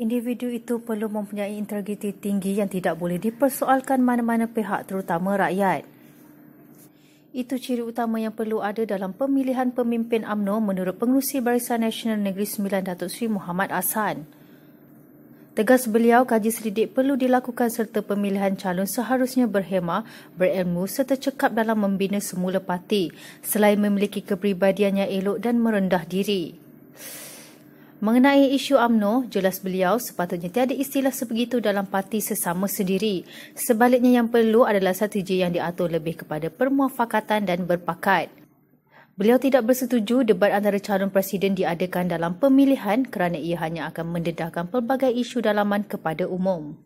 Individu itu perlu mempunyai integriti tinggi yang tidak boleh dipersoalkan mana-mana pihak terutama rakyat. Itu ciri utama yang perlu ada dalam pemilihan pemimpin AMNO menurut Pengerusi Barisan Nasional Negeri Sembilan Datuk Seri Muhammad Hassan. Tegas beliau, kaji selidik perlu dilakukan serta pemilihan calon seharusnya berhemah, berilmu serta cekap dalam membina semula parti selain memiliki kepribadiannya elok dan merendah diri. Mengenai isu AMNO, jelas beliau sepatutnya tiada istilah sebegitu dalam parti sesama sendiri. Sebaliknya yang perlu adalah strategi yang diatur lebih kepada permuafakatan dan berpakat. Beliau tidak bersetuju debat antara calon presiden diadakan dalam pemilihan kerana ia hanya akan mendedahkan pelbagai isu dalaman kepada umum.